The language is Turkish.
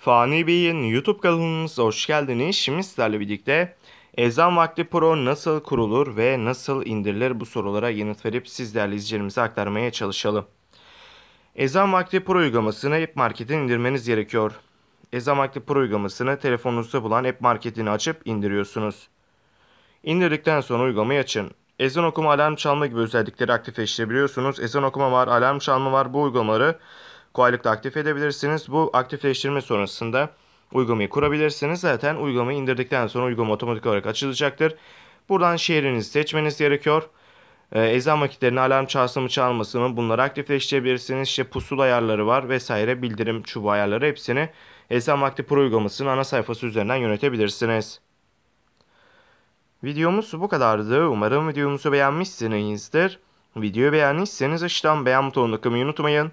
Fani Bey'in YouTube kanalımıza hoş geldiniz. Şimdi sizlerle birlikte Ezan Vakti Pro nasıl kurulur ve nasıl indirilir bu sorulara yanıt verip sizlerle izleyicilerimize aktarmaya çalışalım. Ezan Vakti Pro uygulamasını App Market'e indirmeniz gerekiyor. Ezan Vakti Pro uygulamasını telefonunuzda bulan App Market'ini açıp indiriyorsunuz. İndirdikten sonra uygulamayı açın. Ezan okuma, alarm çalma gibi özellikleri aktifleştirebiliyorsunuz. Ezan okuma var, alarm çalma var. Bu uygulamaları kolaylıkla aktif edebilirsiniz. Bu aktifleştirme sonrasında uygulamayı kurabilirsiniz. Zaten uygulamayı indirdikten sonra uygulama otomatik olarak açılacaktır. Buradan şehrinizi seçmeniz gerekiyor. Ee, ezan vakitlerinde alarm çalsın mı çalmasın mı bunları aktifleştirebilirsiniz. İşte pusul ayarları var vesaire bildirim çubuğu ayarları hepsini ezan vakti pro uygulamasının ana sayfası üzerinden yönetebilirsiniz. Videomuz bu kadardı. Umarım videomuzu beğenmişsinizdir. Videoyu beğendiyseniz aşağıdan beğen butonuna tıklamayı unutmayın.